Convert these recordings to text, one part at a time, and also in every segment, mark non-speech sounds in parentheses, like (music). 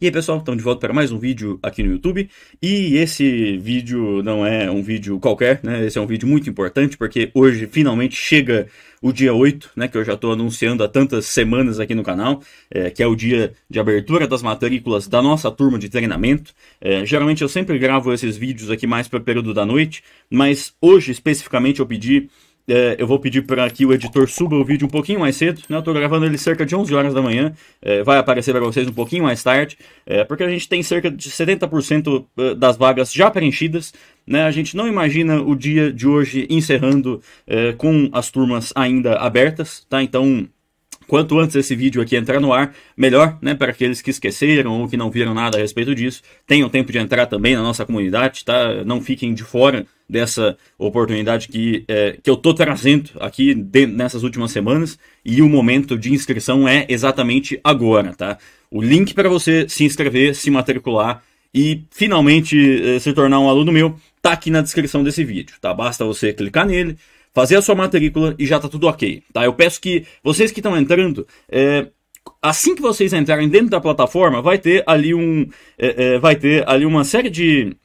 E aí pessoal, estamos de volta para mais um vídeo aqui no YouTube E esse vídeo não é um vídeo qualquer, né? Esse é um vídeo muito importante porque hoje finalmente chega o dia 8, né? Que eu já estou anunciando há tantas semanas aqui no canal é, Que é o dia de abertura das matrículas da nossa turma de treinamento é, Geralmente eu sempre gravo esses vídeos aqui mais para o período da noite Mas hoje especificamente eu pedi é, eu vou pedir para que o editor suba o vídeo um pouquinho mais cedo. Né? Eu estou gravando ele cerca de 11 horas da manhã. É, vai aparecer para vocês um pouquinho mais tarde, é, porque a gente tem cerca de 70% é, das vagas já preenchidas. Né? A gente não imagina o dia de hoje encerrando é, com as turmas ainda abertas. Tá? Então, Quanto antes esse vídeo aqui entrar no ar, melhor, né? Para aqueles que esqueceram ou que não viram nada a respeito disso, tenham tempo de entrar também na nossa comunidade, tá? Não fiquem de fora dessa oportunidade que, é, que eu tô trazendo aqui de, nessas últimas semanas e o momento de inscrição é exatamente agora, tá? O link para você se inscrever, se matricular e finalmente eh, se tornar um aluno meu tá aqui na descrição desse vídeo, tá? Basta você clicar nele fazer a sua matrícula e já tá tudo ok, tá? Eu peço que vocês que estão entrando, é, assim que vocês entrarem dentro da plataforma, vai ter ali um, é, é, vai ter ali uma série de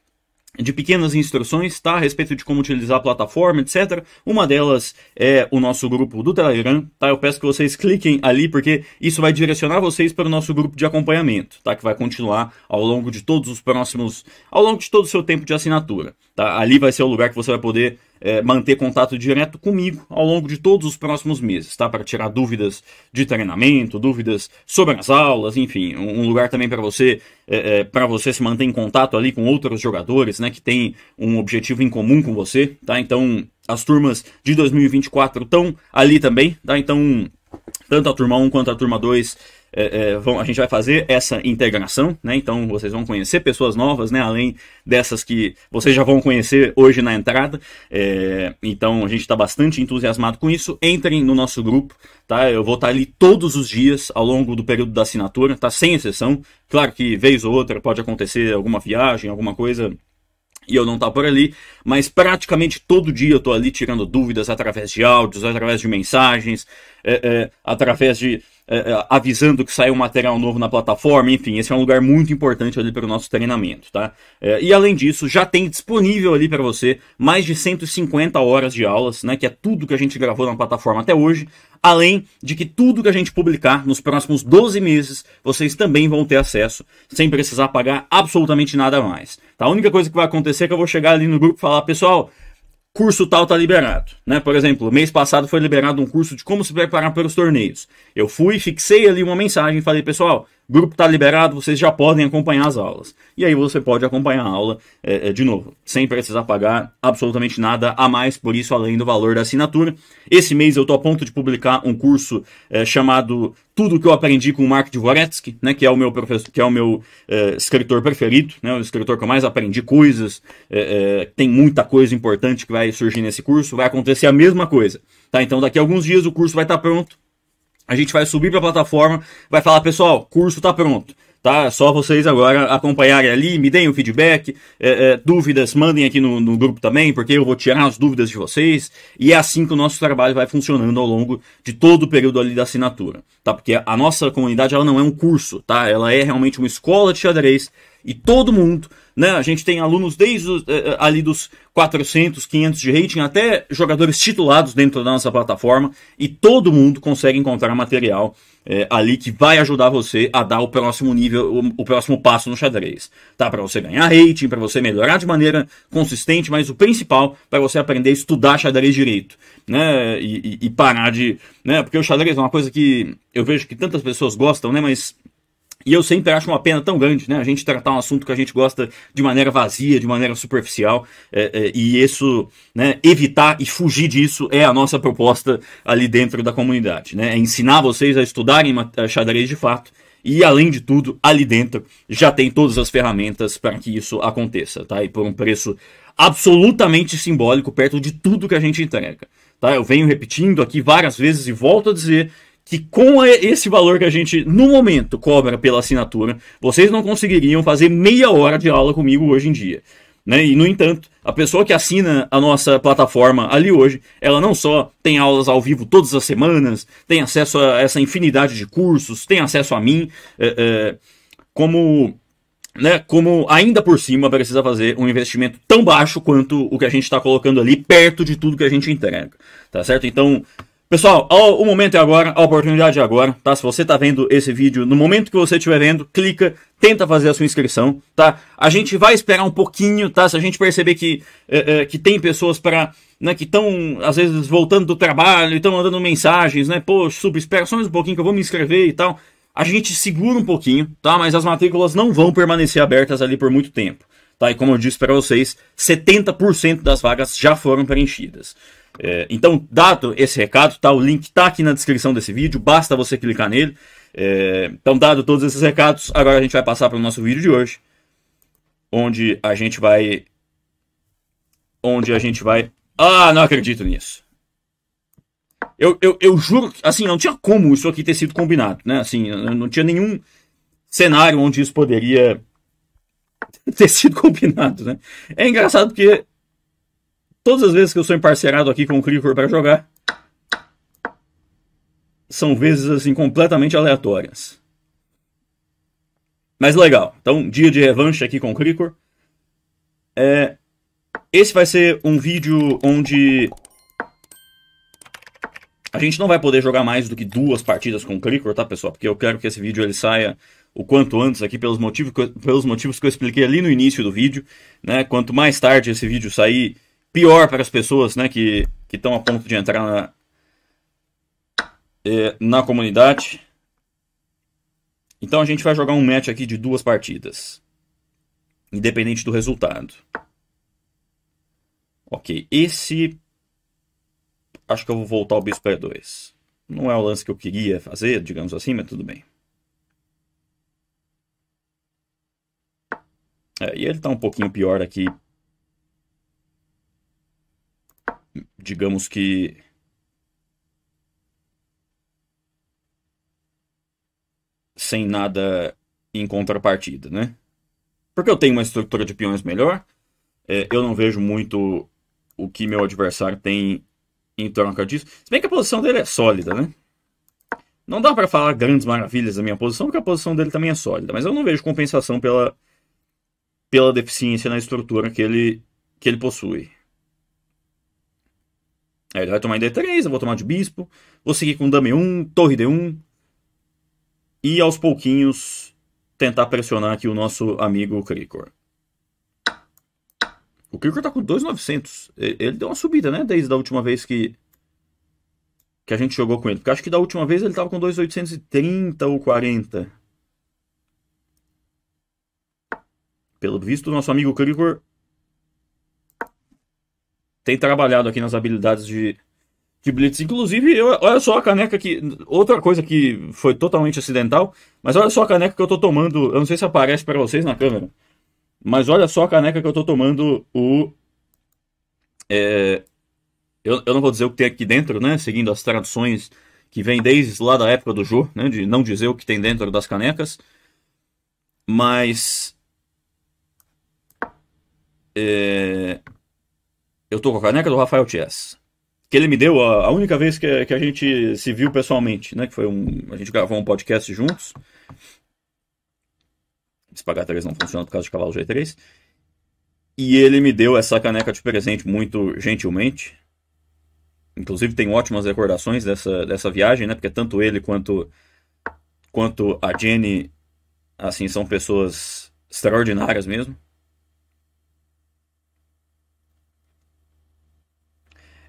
de pequenas instruções, tá? A respeito de como utilizar a plataforma, etc. Uma delas é o nosso grupo do Telegram, tá? Eu peço que vocês cliquem ali, porque isso vai direcionar vocês para o nosso grupo de acompanhamento, tá? Que vai continuar ao longo de todos os próximos, ao longo de todo o seu tempo de assinatura, tá? Ali vai ser o lugar que você vai poder é, manter contato direto comigo ao longo de todos os próximos meses, tá? Para tirar dúvidas de treinamento, dúvidas sobre as aulas, enfim, um lugar também para você, é, é, para você se manter em contato ali com outros jogadores, né? Que tem um objetivo em comum com você, tá? Então, as turmas de 2024 estão ali também, tá? Então, tanto a turma 1 quanto a turma 2 é, é, vão, a gente vai fazer essa integração, né? Então vocês vão conhecer pessoas novas, né? Além dessas que vocês já vão conhecer hoje na entrada. É, então a gente está bastante entusiasmado com isso. Entrem no nosso grupo, tá? Eu vou estar tá ali todos os dias ao longo do período da assinatura, tá? Sem exceção. Claro que vez ou outra pode acontecer alguma viagem, alguma coisa e eu não tá por ali, mas praticamente todo dia eu tô ali tirando dúvidas através de áudios, através de mensagens, é, é, através de é, é, avisando que sai um material novo na plataforma, enfim, esse é um lugar muito importante ali para o nosso treinamento, tá? É, e além disso, já tem disponível ali para você mais de 150 horas de aulas, né, que é tudo que a gente gravou na plataforma até hoje, além de que tudo que a gente publicar nos próximos 12 meses, vocês também vão ter acesso, sem precisar pagar absolutamente nada mais. Tá? A única coisa que vai acontecer é que eu vou chegar ali no grupo e falar, pessoal, curso tal tá liberado, né? Por exemplo, mês passado foi liberado um curso de como se preparar para os torneios. Eu fui, fixei ali uma mensagem, e falei, pessoal, grupo está liberado, vocês já podem acompanhar as aulas. E aí você pode acompanhar a aula é, é, de novo, sem precisar pagar absolutamente nada a mais por isso, além do valor da assinatura. Esse mês eu estou a ponto de publicar um curso é, chamado Tudo que eu aprendi com o Mark Dvoretsky, né, que é o meu professor, que é o meu é, escritor preferido, né, o escritor que eu mais aprendi coisas. É, é, tem muita coisa importante que vai surgir nesse curso. Vai acontecer a mesma coisa. Tá? Então daqui a alguns dias o curso vai estar tá pronto a gente vai subir para a plataforma, vai falar, pessoal, curso está pronto tá? Só vocês agora acompanharem ali, me deem o feedback, é, é, dúvidas, mandem aqui no, no, grupo também, porque eu vou tirar as dúvidas de vocês, e é assim que o nosso trabalho vai funcionando ao longo de todo o período ali da assinatura, tá? Porque a nossa comunidade, ela não é um curso, tá? Ela é realmente uma escola de xadrez, e todo mundo né? A gente tem alunos desde os, eh, eh, ali dos 400, 500 de rating até jogadores titulados dentro da nossa plataforma e todo mundo consegue encontrar material é, ali que vai ajudar você a dar o próximo nível, o, o próximo passo no xadrez, tá? Para você ganhar rating, para você melhorar de maneira consistente, mas o principal para você aprender a estudar xadrez direito, né? E, e, e parar de, né? Porque o xadrez é uma coisa que eu vejo que tantas pessoas gostam, né? Mas e eu sempre acho uma pena tão grande, né? A gente tratar um assunto que a gente gosta de maneira vazia, de maneira superficial, é, é, e isso, né, evitar e fugir disso é a nossa proposta ali dentro da comunidade, né? É ensinar vocês a estudarem xadrez de fato, e além de tudo, ali dentro já tem todas as ferramentas para que isso aconteça, tá? E por um preço absolutamente simbólico perto de tudo que a gente entrega. Tá? Eu venho repetindo aqui várias vezes e volto a dizer que com esse valor que a gente, no momento, cobra pela assinatura, vocês não conseguiriam fazer meia hora de aula comigo hoje em dia. Né? E, no entanto, a pessoa que assina a nossa plataforma ali hoje, ela não só tem aulas ao vivo todas as semanas, tem acesso a essa infinidade de cursos, tem acesso a mim, é, é, como né, como ainda por cima precisa fazer um investimento tão baixo quanto o que a gente está colocando ali, perto de tudo que a gente entrega. Tá certo? Então, Pessoal, ó, o momento é agora, a oportunidade é agora, tá? Se você está vendo esse vídeo, no momento que você estiver vendo, clica, tenta fazer a sua inscrição, tá? A gente vai esperar um pouquinho, tá? Se a gente perceber que, é, é, que tem pessoas para né, que estão, às vezes, voltando do trabalho, estão mandando mensagens, né? Pô, sub, espera só mais um pouquinho que eu vou me inscrever e tal. A gente segura um pouquinho, tá? Mas as matrículas não vão permanecer abertas ali por muito tempo, tá? E como eu disse para vocês, 70% das vagas já foram preenchidas. É, então, dado esse recado, tá? O link tá aqui na descrição desse vídeo, basta você clicar nele. É, então, dado todos esses recados, agora a gente vai passar para o nosso vídeo de hoje, onde a gente vai, onde a gente vai. Ah, não acredito nisso. Eu, eu, eu juro, assim, não tinha como isso aqui ter sido combinado, né? Assim, não tinha nenhum cenário onde isso poderia (laughs) ter sido combinado, né? É engraçado porque Todas as vezes que eu sou emparcerado aqui com o Clicker para jogar, são vezes assim completamente aleatórias. Mas legal. Então, dia de revanche aqui com o Cricor. É, esse vai ser um vídeo onde a gente não vai poder jogar mais do que duas partidas com o Cricor, tá, pessoal? Porque eu quero que esse vídeo ele saia o quanto antes aqui pelos motivos que eu, pelos motivos que eu expliquei ali no início do vídeo, né? Quanto mais tarde esse vídeo sair, pior para as pessoas né, que estão a ponto de entrar na, eh, é, na comunidade. Então a gente vai jogar um match aqui de duas partidas. Independente do resultado. Ok, esse... Acho que eu vou voltar ao bispo E2. Não é o lance que eu queria fazer, digamos assim, mas tudo bem. É, e ele está um pouquinho pior aqui digamos que sem nada em contrapartida, né? Porque eu tenho uma estrutura de peões melhor, é, eu não vejo muito o que meu adversário tem em troca disso. Se bem que a posição dele é sólida, né? Não dá para falar grandes maravilhas da minha posição, porque a posição dele também é sólida, mas eu não vejo compensação pela, pela deficiência na estrutura que ele, que ele possui. Aí ele vai tomar em D3, eu vou tomar de bispo, vou seguir com dame 1, torre D1. E aos pouquinhos tentar pressionar aqui o nosso amigo Krikor. O Krikor tá com 2,900. Ele deu uma subida, né? Desde a última vez que, que a gente jogou com ele. Porque acho que da última vez ele tava com 2,830 ou 40. Pelo visto, o nosso amigo Krikor tem trabalhado aqui nas habilidades de, de Blitz. Inclusive, eu, olha só a caneca que. Outra coisa que foi totalmente acidental, mas olha só a caneca que eu tô tomando. Eu não sei se aparece para vocês na câmera, mas olha só a caneca que eu tô tomando o. É, eu, eu não vou dizer o que tem aqui dentro, né? Seguindo as traduções que vem desde lá da época do Jô, né? De não dizer o que tem dentro das canecas. Mas. É, eu tô com a caneca do Rafael Chess. Que ele me deu a, a única vez que, que, a gente se viu pessoalmente, né? Que foi um. A gente gravou um podcast juntos. Esse pagar 3 não funciona por causa de cavalo G3. E ele me deu essa caneca de presente muito gentilmente. Inclusive tem ótimas recordações dessa, dessa viagem, né? Porque tanto ele quanto, quanto a Jenny, assim, são pessoas extraordinárias mesmo.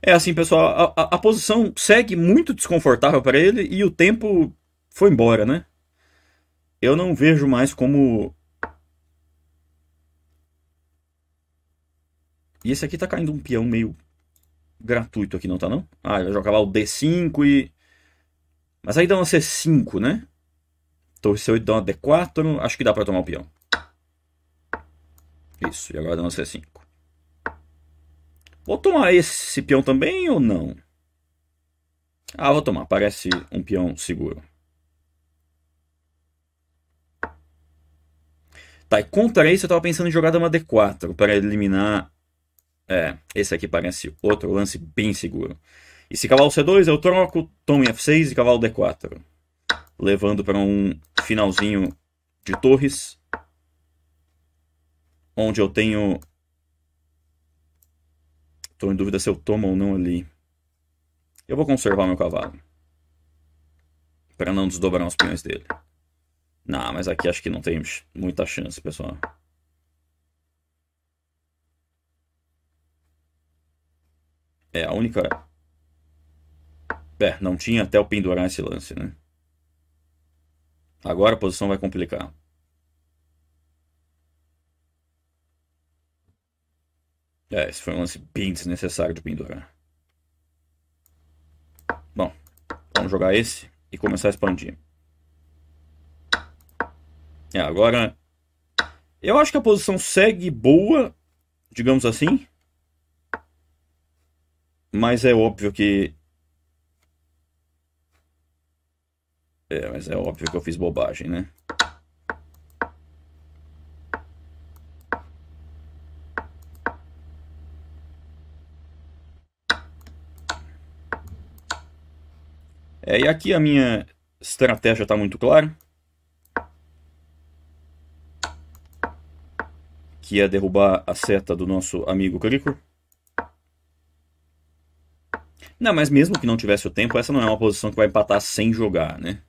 É assim, pessoal, a, a, posição segue muito desconfortável para ele e o tempo foi embora, né? Eu não vejo mais como. E esse aqui tá caindo um peão meio gratuito aqui, não tá não? Ah, ele vai jogar lá o D5 e... Mas aí dá uma C5, né? Torre C8 dá uma D4, acho que dá pra tomar o peão. Isso, e agora dá uma C5. Vou tomar esse peão também ou não? Ah, vou tomar. Parece um peão seguro. Tá, e contra isso eu tava pensando em jogar dama D4 para eliminar... É, esse aqui parece outro lance bem seguro. E se cavalo C2 eu troco, tomo em F6 e cavalo D4. Levando para um finalzinho de torres. Onde eu tenho Estou em dúvida se eu tomo ou não ali. Eu vou conservar meu cavalo. Para não desdobrar os pinhões dele. Não, mas aqui acho que não tem muita chance, pessoal. É, a única... É, não tinha até eu pendurar esse lance, né? Agora a posição vai complicar. É, esse foi um lance bem desnecessário de pendurar. Bom, vamos jogar esse e começar a expandir. É, agora... Eu acho que a posição segue boa, digamos assim. Mas é óbvio que... É, mas é óbvio que eu fiz bobagem, né? É, e aqui a minha estratégia está muito clara. Que é derrubar a seta do nosso amigo Cricor. Não, mas mesmo que não tivesse o tempo, essa não é uma posição que vai empatar sem jogar, né?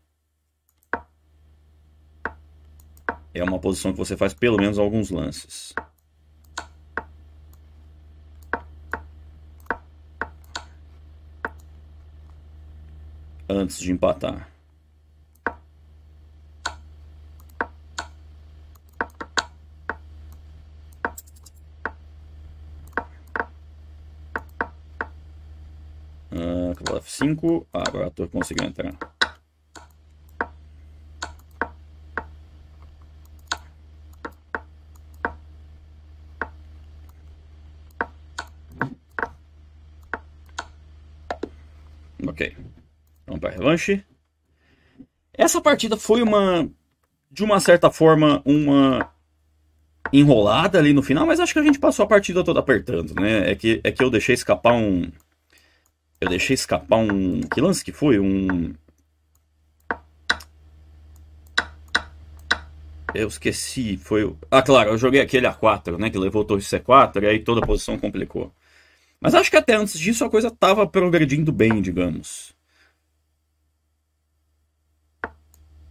É uma posição que você faz pelo menos alguns lances. antes de empatar. Uh, Ctrl F5, ah, agora o ator entrar. revanche. Essa partida foi uma, de uma certa forma, uma enrolada ali no final, mas acho que a gente passou a partida toda apertando, né? É que, é que eu deixei escapar um. Eu deixei escapar um. Que lance que foi? Um. Eu esqueci, foi. Ah, claro, eu joguei aquele A4, né? Que levou o torre C4 e aí toda a posição complicou. Mas acho que até antes disso a coisa tava progredindo bem, digamos.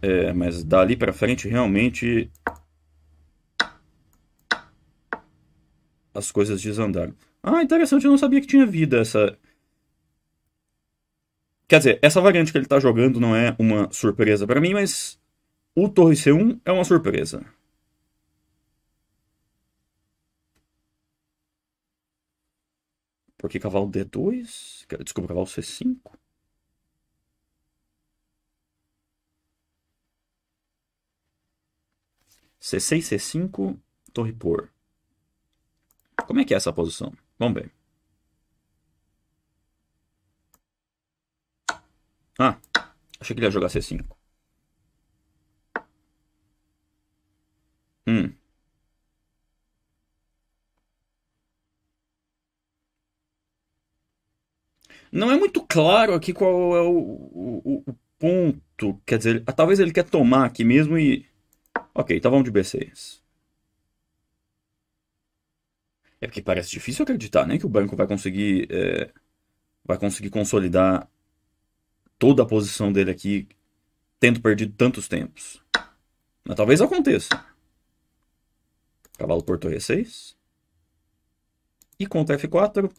É, mas dali para frente realmente as coisas desandaram. Ah, interessante, eu não sabia que tinha vida essa. Quer dizer, essa variante que ele está jogando não é uma surpresa para mim, mas o Torre C1 é uma surpresa. Porque cavalo D2. Desculpa, cavalo C5. C6, C5, torre por. Como é que é essa posição? Vamos ver. Ah, achei que ele ia jogar C5. Hum. Não é muito claro aqui qual é o, o, o ponto. Quer dizer, talvez ele quer tomar aqui mesmo e Ok, então vamos de B6. É porque parece difícil acreditar, né? Que o branco vai conseguir, é, vai conseguir consolidar toda a posição dele aqui, tendo perdido tantos tempos. Mas talvez aconteça. Cavalo por torre 6. E contra F4.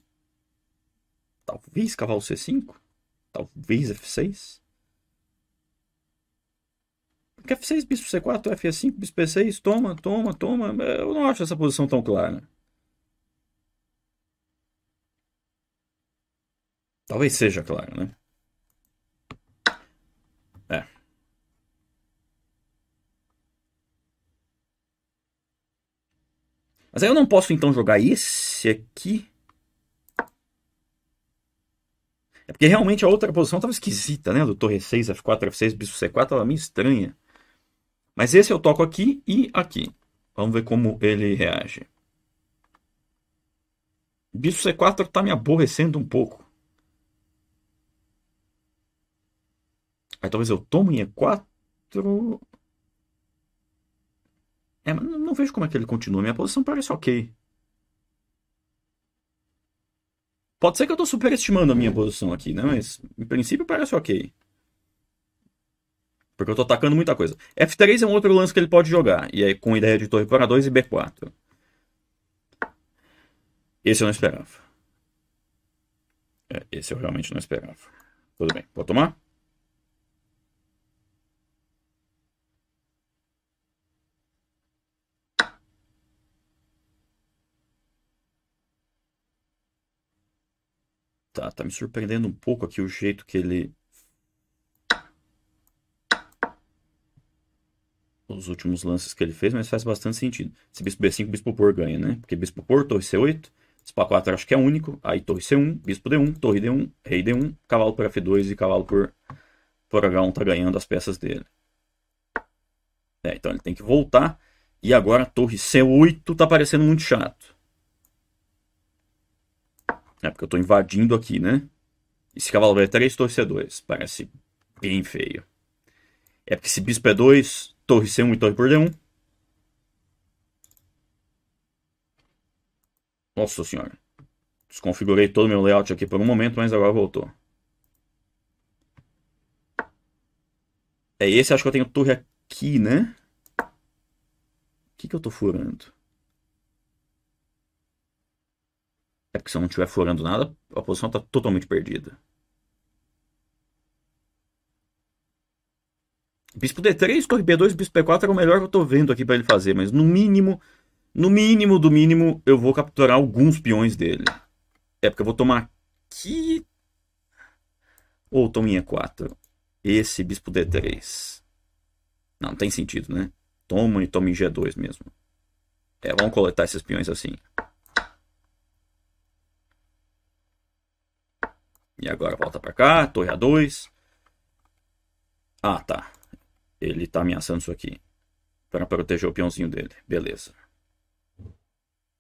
Talvez cavalo C5. Talvez F6. F6, bispo C4, F5, bispo c 6 toma, toma, toma. Eu não acho essa posição tão clara. Talvez seja claro, né? É. Mas aí eu não posso então jogar esse aqui. É porque realmente a outra posição estava esquisita, né? Do torre 6, F4, F6, bispo C4, ela é meio estranha. Mas esse eu toco aqui e aqui. Vamos ver como ele reage. Bicho C4 está me aborrecendo um pouco. Aí talvez eu tome em E4. É, não vejo como é que ele continua. Minha posição parece ok. Pode ser que eu estou superestimando a minha posição aqui, né? Mas, em princípio, parece ok. Porque eu tô atacando muita coisa. F3 é um outro lance que ele pode jogar. E aí com ideia de torre para 2 e B4. Esse eu não esperava. É, esse eu realmente não esperava. Tudo bem, vou tomar? Tá, tá me surpreendendo um pouco aqui o jeito que ele os últimos lances que ele fez, mas faz bastante sentido. Se bispo B5, bispo por ganha, né? Porque bispo por, torre C8, bispo A4 acho que é único, aí torre C1, bispo D1, torre D1, rei D1, cavalo por F2 e cavalo por, por H1 tá ganhando as peças dele. É, então ele tem que voltar, e agora a torre C8 tá parecendo muito chato. É porque eu tô invadindo aqui, né? Esse cavalo B3, é torre C2, parece bem feio. É porque se bispo E2, é torre C1 e torre por D1. Nossa senhora. Desconfigurei todo o meu layout aqui por um momento, mas agora voltou. É esse, acho que eu tenho torre aqui, né? O que, que eu tô furando? É porque se eu não estiver furando nada, a posição tá totalmente perdida. Bispo D3, Torre B2, Bispo B4 é o melhor que eu tô vendo aqui para ele fazer, mas no mínimo, no mínimo do mínimo, eu vou capturar alguns peões dele. É, porque eu vou tomar aqui... Ou oh, tomo em E4. Esse Bispo D3. Não, não tem sentido, né? Toma e toma em G2 mesmo. É, vamos coletar esses peões assim. E agora volta pra cá, torre A2. Ah, tá. Ele tá ameaçando isso aqui. Para proteger o peãozinho dele. Beleza.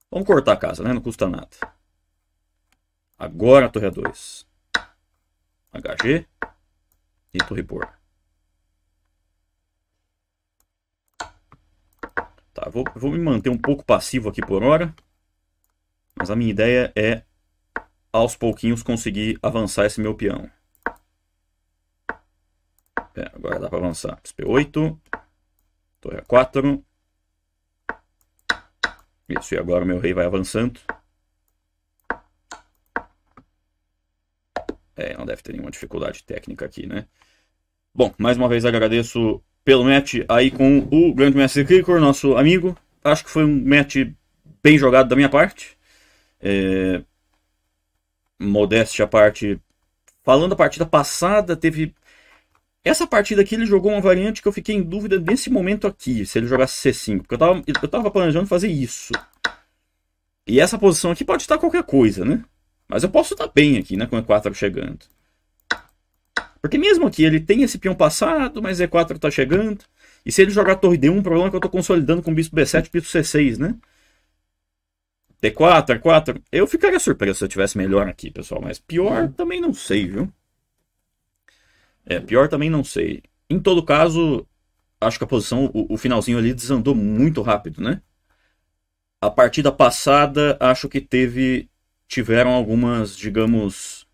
Vamos cortar a casa, né? Não custa nada. Agora a torre 2. HG. E torre por. Tá, vou, vou me manter um pouco passivo aqui por hora. Mas a minha ideia é, aos pouquinhos, conseguir avançar esse meu peão. É, agora dá para avançar. XP8. Torre A4. Isso, e agora o meu rei vai avançando. É, não deve ter nenhuma dificuldade técnica aqui, né? Bom, mais uma vez agradeço pelo match aí com o Grandmaster Cricor, nosso amigo. Acho que foi um match bem jogado da minha parte. É... Modéstia à parte. Falando da partida passada, teve essa partida aqui ele jogou uma variante que eu fiquei em dúvida nesse momento aqui, se ele jogasse C5. Porque eu tava, eu tava planejando fazer isso. E essa posição aqui pode estar qualquer coisa, né? Mas eu posso estar bem aqui, né? Com E4 chegando. Porque mesmo aqui ele tem esse peão passado, mas E4 tá chegando. E se ele jogar torre D1, o problema é que eu tô consolidando com bispo B7 bispo C6, né? T4, E4. Eu ficaria surpreso se eu tivesse melhor aqui, pessoal. Mas pior também não sei, viu? É, pior também não sei. Em todo caso, acho que a posição, o, o finalzinho ali desandou muito rápido, né? A partida passada, acho que teve tiveram algumas, digamos,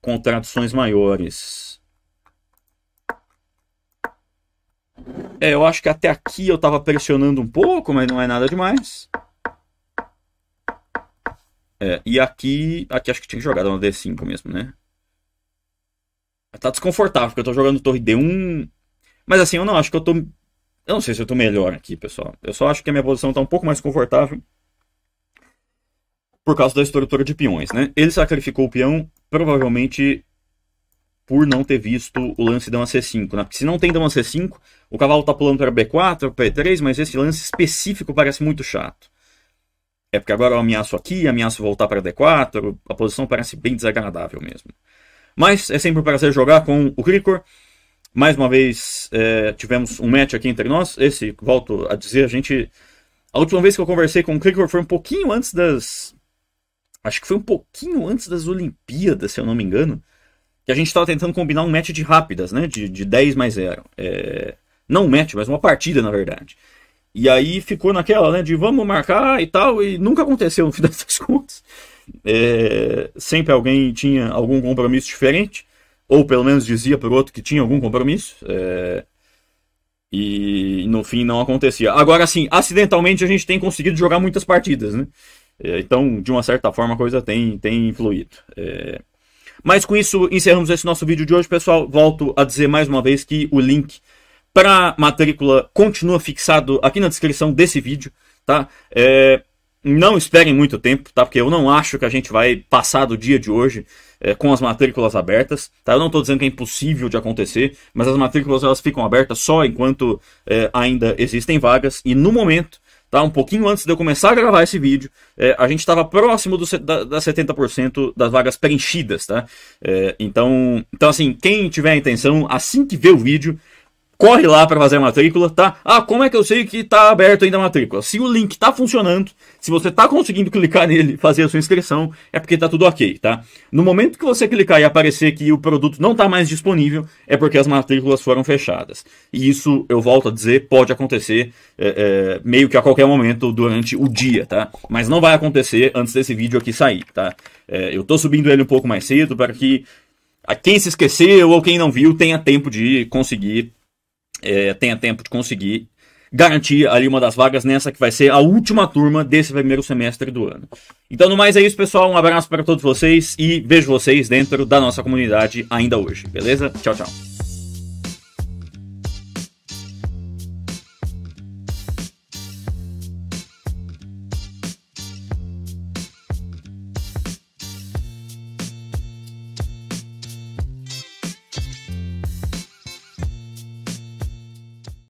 contradições maiores. É, eu acho que até aqui eu estava pressionando um pouco, mas não é nada demais. É, e aqui, aqui acho que tinha que jogar uma D5 mesmo, né? Tá desconfortável, porque eu tô jogando torre D1. Mas assim, eu não acho que eu tô. Eu não sei se eu tô melhor aqui, pessoal. Eu só acho que a minha posição tá um pouco mais confortável. Por causa da estrutura de peões, né? Ele sacrificou o peão, provavelmente por não ter visto o lance dama C5. Né? Porque se não tem dama C5, o cavalo tá pulando para B4, B3, mas esse lance específico parece muito chato. É porque agora eu ameaço aqui, ameaço voltar para D4, a posição parece bem desagradável mesmo. Mas é sempre um prazer jogar com o Cricor. Mais uma vez é, tivemos um match aqui entre nós. Esse, volto a dizer, a gente. A última vez que eu conversei com o Cricor foi um pouquinho antes das. Acho que foi um pouquinho antes das Olimpíadas, se eu não me engano. Que a gente estava tentando combinar um match de rápidas, né? De, de 10 mais 0. É... Não um match, mas uma partida, na verdade. E aí ficou naquela, né? De vamos marcar e tal. E nunca aconteceu no final (laughs) das contas. É, sempre alguém tinha algum compromisso diferente, ou pelo menos dizia para o outro que tinha algum compromisso. É, e no fim não acontecia. Agora sim, acidentalmente a gente tem conseguido jogar muitas partidas, né? É, então, de uma certa forma, a coisa tem, tem influído. É, mas com isso encerramos esse nosso vídeo de hoje, pessoal. Volto a dizer mais uma vez que o link para matrícula continua fixado aqui na descrição desse vídeo, tá? É, não esperem muito tempo, tá? Porque eu não acho que a gente vai passar do dia de hoje é, com as matrículas abertas, tá? Eu não estou dizendo que é impossível de acontecer, mas as matrículas elas ficam abertas só enquanto é, ainda existem vagas e no momento tá? Um pouquinho antes de eu começar a gravar esse vídeo, é, a gente estava próximo do, da, da 70% das vagas preenchidas, tá? É, então, então, assim, quem tiver a intenção, assim que ver o vídeo, corre lá para fazer a matrícula, tá? Ah, como é que eu sei que está aberto ainda a matrícula? Se o link está funcionando, se você está conseguindo clicar nele, fazer a sua inscrição, é porque está tudo ok, tá? No momento que você clicar e aparecer que o produto não está mais disponível, é porque as matrículas foram fechadas. E isso, eu volto a dizer, pode acontecer é, é, meio que a qualquer momento durante o dia, tá? Mas não vai acontecer antes desse vídeo aqui sair, tá? É, eu estou subindo ele um pouco mais cedo para que quem se esqueceu ou quem não viu tenha tempo de conseguir é, tenha tempo de conseguir garantir ali uma das vagas nessa que vai ser a última turma desse primeiro semestre do ano. Então, no mais é isso, pessoal. Um abraço para todos vocês e vejo vocês dentro da nossa comunidade ainda hoje, beleza? Tchau, tchau.